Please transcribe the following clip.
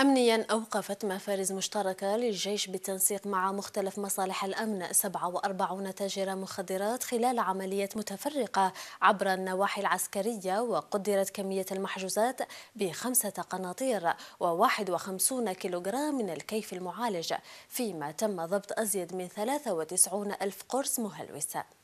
أمنيا أوقفت مفارز مشتركة للجيش بالتنسيق مع مختلف مصالح الأمن 47 تاجر مخدرات خلال عمليات متفرقة عبر النواحي العسكرية وقدرت كمية المحجوزات بخمسة قناطير و51 كيلوغرام من الكيف المعالج فيما تم ضبط أزيد من 93 ألف قرص مهلوسة